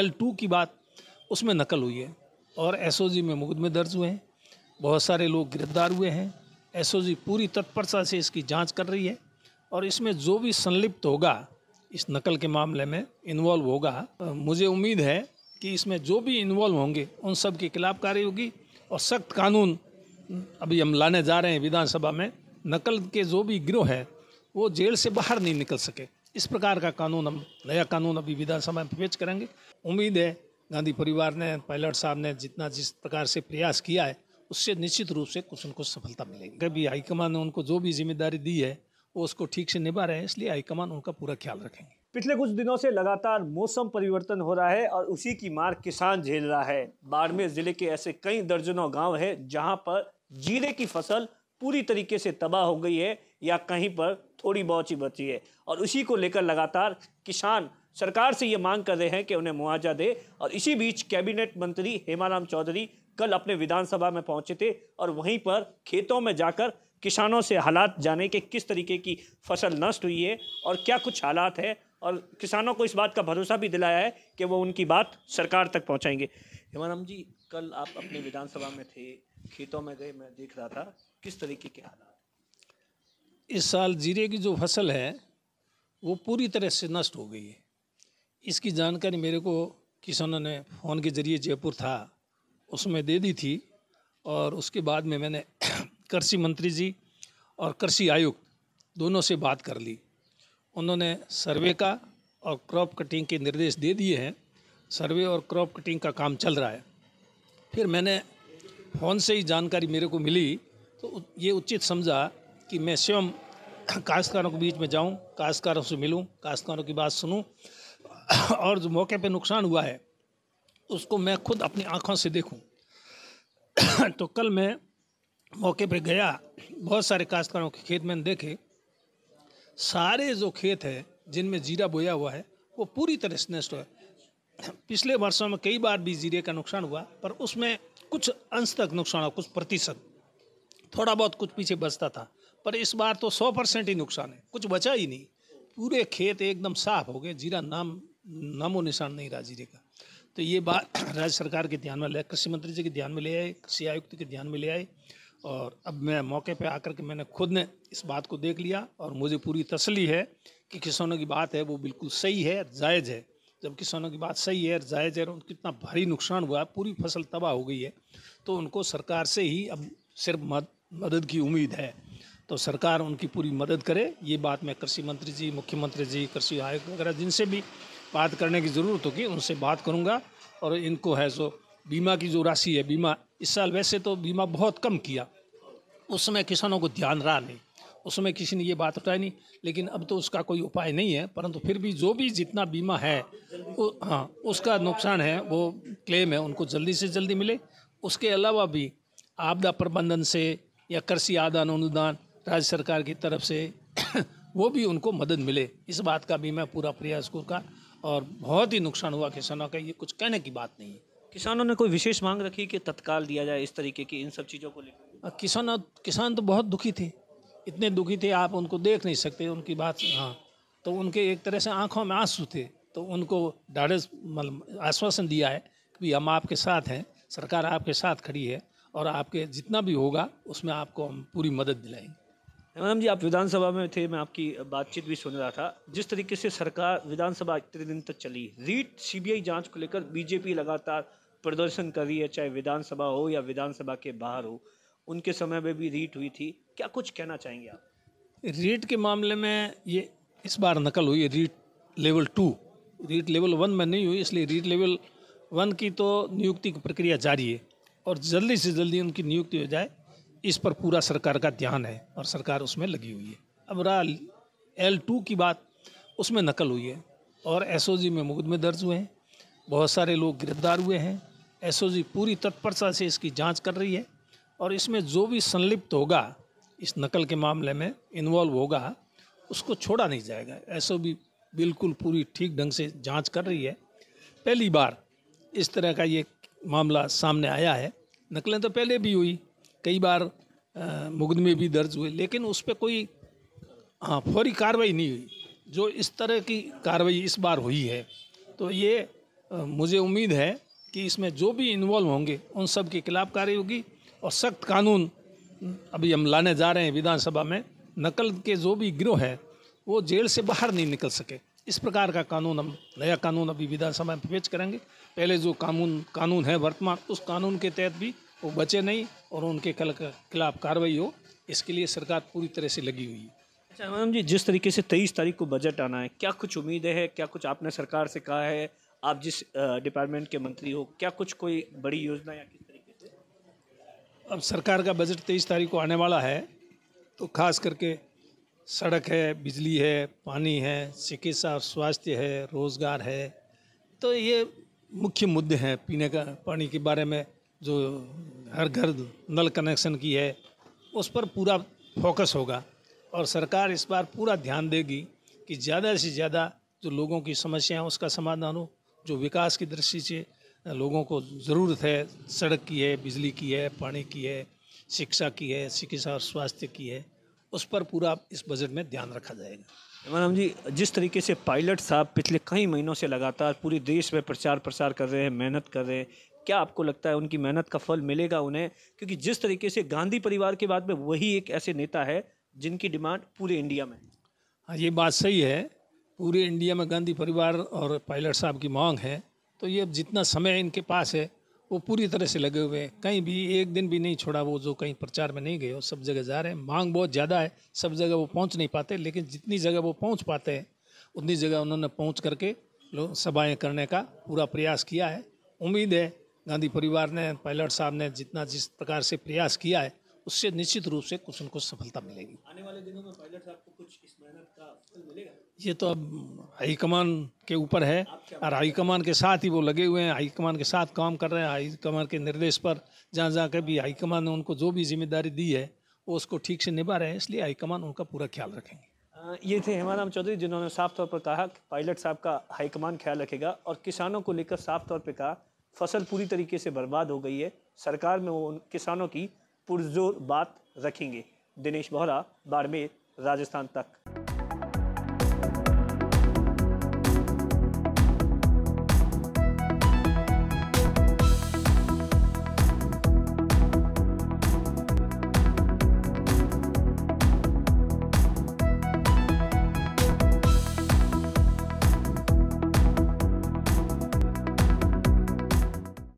L two की बात उसमें नकल हुई है और जी में मुकदमे दर्ज हुए हैं बहुत सारे लोग गिरफ्तार हुए हैं जी पूरी तत्परता से इसकी जांच कर रही है और इसमें जो भी संलिप्त होगा इस नकल के मामले में इन्वॉल्व होगा मुझे उम्मीद है कि इसमें जो भी इन्वॉल्व होंगे उन सब के खिलाफ कार्य होगी और सख्त कानून अभी हम लाने जा रहे हैं विधानसभा में नकल के जो भी गिरोह हैं वो जेल से बाहर नहीं निकल सके इस प्रकार का कानून हम नया कानून अभी विधानसभा में पेश करेंगे उम्मीद है गांधी परिवार ने पायलट साहब ने जितना जिस प्रकार से प्रयास किया है उससे निश्चित रूप से कुछ उनको सफलता मिलेगी कभी हाईकमान ने उनको जो भी जिम्मेदारी दी है वो उसको ठीक से निभा रहे हैं इसलिए हाईकमान उनका पूरा ख्याल रखेंगे पिछले कुछ दिनों से लगातार मौसम परिवर्तन हो रहा है और उसी की मार किसान झेल रहा है बाड़मेर जिले के ऐसे कई दर्जनों गांव हैं जहां पर जीरे की फसल पूरी तरीके से तबाह हो गई है या कहीं पर थोड़ी बहुत ही बची है और उसी को लेकर लगातार किसान सरकार से ये मांग कर रहे हैं कि उन्हें मुआवजा दे और इसी बीच कैबिनेट मंत्री हेमाराम चौधरी कल अपने विधानसभा में पहुंचे थे और वहीं पर खेतों में जाकर किसानों से हालात जाने के किस तरीके की फसल नष्ट हुई है और क्या कुछ हालात है और किसानों को इस बात का भरोसा भी दिलाया है कि वो उनकी बात सरकार तक पहुंचाएंगे हेमाराम जी कल आप अपने विधानसभा में थे खेतों में गए मैं देख रहा था किस तरीके के हालात इस साल जीरे की जो फसल है वो पूरी तरह से नष्ट हो गई है इसकी जानकारी मेरे को किसानों ने फ़ोन के ज़रिए जयपुर था उसमें दे दी थी और उसके बाद में मैंने कृषि मंत्री जी और कृषि आयुक्त दोनों से बात कर ली उन्होंने सर्वे का और क्रॉप कटिंग के निर्देश दे दिए हैं सर्वे और क्रॉप कटिंग का काम चल रहा है फिर मैंने फ़ोन से ही जानकारी मेरे को मिली तो ये उचित समझा कि मैं स्वयं काश्तकारों के बीच में जाऊं काश्तकारों से मिलूं काश्तकारों की बात सुनूं और जो मौके पे नुकसान हुआ है उसको मैं खुद अपनी आँखों से देखूं तो कल मैं मौके पे गया बहुत सारे काश्तकारों के खेत मैंने देखे सारे जो खेत है जिनमें जीरा बोया हुआ है वो पूरी तरह से नष्ट हुआ पिछले वर्षों में कई बार भी जीरे का नुकसान हुआ पर उसमें कुछ अंश तक नुकसान हुआ कुछ प्रतिशत थोड़ा बहुत कुछ पीछे बचता था पर इस बार तो सौ परसेंट ही नुकसान है कुछ बचा ही नहीं पूरे खेत एकदम साफ हो गए जीरा नाम नामो निशान नहीं रहा जीरे का तो ये बात राज्य सरकार के ध्यान में ले कृषि मंत्री जी के ध्यान में ले आए कृषि आयुक्त के ध्यान में ले आए और अब मैं मौके पर आकर के मैंने खुद ने इस बात को देख लिया और मुझे पूरी तसली है कि किसानों की बात है वो बिल्कुल सही है जायज़ है जब किसानों की बात सही है जायज़ है कितना भारी नुकसान हुआ पूरी फसल तबाह हो गई है तो उनको सरकार से ही अब सिर्फ मदद की उम्मीद है तो सरकार उनकी पूरी मदद करे ये बात मैं कृषि मंत्री जी मुख्यमंत्री जी कृषि आयुक्त वगैरह जिनसे भी बात करने की ज़रूरत होगी उनसे बात करूँगा और इनको है जो बीमा की जो राशि है बीमा इस साल वैसे तो बीमा बहुत कम किया उस समय किसानों को ध्यान रहा नहीं उस समय किसी ने ये बात उठाई नहीं लेकिन अब तो उसका कोई उपाय नहीं है परंतु फिर भी जो भी जितना बीमा है उ, हाँ उसका नुकसान है वो क्लेम है उनको जल्दी से जल्दी मिले उसके अलावा भी आपदा प्रबंधन से या कृषि आदान अनुदान राज्य सरकार की तरफ से वो भी उनको मदद मिले इस बात का भी मैं पूरा प्रयास का और बहुत ही नुकसान हुआ किसानों का ये कुछ कहने की बात नहीं है किसानों ने कोई विशेष मांग रखी कि तत्काल दिया जाए इस तरीके की इन सब चीज़ों को लेकर किसान किसान तो बहुत दुखी थे इतने दुखी थे आप उनको देख नहीं सकते उनकी बात हाँ तो उनके एक तरह से आंखों में आंसू थे तो उनको मतलब आश्वासन दिया है कि हम आपके साथ हैं सरकार आपके साथ खड़ी है और आपके जितना भी होगा उसमें आपको हम पूरी मदद दिलाएंगे मैडम जी आप विधानसभा में थे मैं आपकी बातचीत भी सुन रहा था जिस तरीके से सरकार विधानसभा इतने दिन तक चली रीट सीबीआई जांच को लेकर बीजेपी लगातार प्रदर्शन कर रही है चाहे विधानसभा हो या विधानसभा के बाहर हो उनके समय में भी रीट हुई थी क्या कुछ कहना चाहेंगे आप रीट के मामले में ये इस बार नकल हुई है REET level two REET level one में नहीं हुई इसलिए रीट लेवल वन की तो नियुक्ति की प्रक्रिया जारी है और जल्दी से जल्दी उनकी नियुक्ति हो जाए इस पर पूरा सरकार का ध्यान है और सरकार उसमें लगी हुई है अब रहा एल टू की बात उसमें नकल हुई है और एस में मुकदमे दर्ज हुए हैं बहुत सारे लोग गिरफ्तार हुए हैं एस पूरी तत्परता से इसकी जांच कर रही है और इसमें जो भी संलिप्त होगा इस नकल के मामले में इन्वॉल्व होगा उसको छोड़ा नहीं जाएगा एस बिल्कुल पूरी ठीक ढंग से जाँच कर रही है पहली बार इस तरह का ये मामला सामने आया है नकलें तो पहले भी हुई कई बार मुकदमे भी दर्ज हुए लेकिन उस पर कोई हाँ फौरी कार्रवाई नहीं हुई जो इस तरह की कार्रवाई इस बार हुई है तो ये मुझे उम्मीद है कि इसमें जो भी इन्वॉल्व होंगे उन सब के खिलाफ कार्रवाई होगी और सख्त कानून अभी हम लाने जा रहे हैं विधानसभा में नकल के जो भी गिरोह हैं वो जेल से बाहर नहीं निकल सके इस प्रकार का कानून हम नया कानून अभी विधानसभा में पेश करेंगे पहले जो कानून कानून है वर्तमान उस कानून के तहत भी वो बचे नहीं और उनके कल खिलाफ कार्रवाई हो इसके लिए सरकार पूरी तरह से लगी हुई है अच्छा मैम जी जिस तरीके से तेईस तारीख को बजट आना है क्या कुछ उम्मीदें है क्या कुछ आपने सरकार से कहा है आप जिस डिपार्टमेंट के मंत्री हो क्या कुछ कोई बड़ी योजना या किस तरीके से अब सरकार का बजट तेईस तारीख को आने वाला है तो खास करके सड़क है बिजली है पानी है चिकित्सा स्वास्थ्य है रोज़गार है तो ये मुख्य मुद्दे हैं पीने का पानी के बारे में जो हर घर नल कनेक्शन की है उस पर पूरा फोकस होगा और सरकार इस बार पूरा ध्यान देगी कि ज़्यादा से ज़्यादा जो लोगों की समस्या है उसका समाधान हो जो विकास की दृष्टि से लोगों को ज़रूरत है सड़क की है बिजली की है पानी की है शिक्षा की है चिकित्सा और स्वास्थ्य की है उस पर पूरा इस बजट में ध्यान रखा जाएगा मैडम जी जिस तरीके से पायलट साहब पिछले कई महीनों से लगातार पूरे देश में प्रचार प्रसार कर रहे हैं मेहनत कर रहे हैं क्या आपको लगता है उनकी मेहनत का फल मिलेगा उन्हें क्योंकि जिस तरीके से गांधी परिवार के बाद में वही एक ऐसे नेता है जिनकी डिमांड पूरे इंडिया में हाँ ये बात सही है पूरे इंडिया में गांधी परिवार और पायलट साहब की मांग है तो ये जितना समय इनके पास है वो पूरी तरह से लगे हुए हैं कहीं भी एक दिन भी नहीं छोड़ा वो जो कहीं प्रचार में नहीं गए वो सब जगह जा रहे हैं मांग बहुत ज़्यादा है सब जगह वो पहुँच नहीं पाते लेकिन जितनी जगह वो पहुँच पाते हैं उतनी जगह उन्होंने पहुँच करके सभाएँ करने का पूरा प्रयास किया है उम्मीद है गांधी परिवार ने पायलट साहब ने जितना जिस प्रकार से प्रयास किया है उससे निश्चित रूप से कुछ उनको सफलता मिलेगी आने वाले दिनों में पायलट साहब को कुछ इस मेहनत का फल मिलेगा ये तो अब हाईकमान के ऊपर है और हाईकमान के साथ ही वो लगे हुए हैं हाईकमान के साथ काम कर रहे हैं हाईकमान के निर्देश पर जहाँ जहाँ भी हाईकमान ने उनको जो भी जिम्मेदारी दी है वो उसको ठीक से निभा रहे हैं इसलिए हाईकमान उनका पूरा ख्याल रखेंगे ये थे हेमाराम चौधरी जिन्होंने साफ तौर पर कहा कि पायलट साहब का हाईकमान ख्याल रखेगा और किसानों को लेकर साफ तौर पर कहा फसल पूरी तरीके से बर्बाद हो गई है सरकार में वो उन किसानों की पुरजोर बात रखेंगे दिनेश बोहरा बाड़मेर राजस्थान तक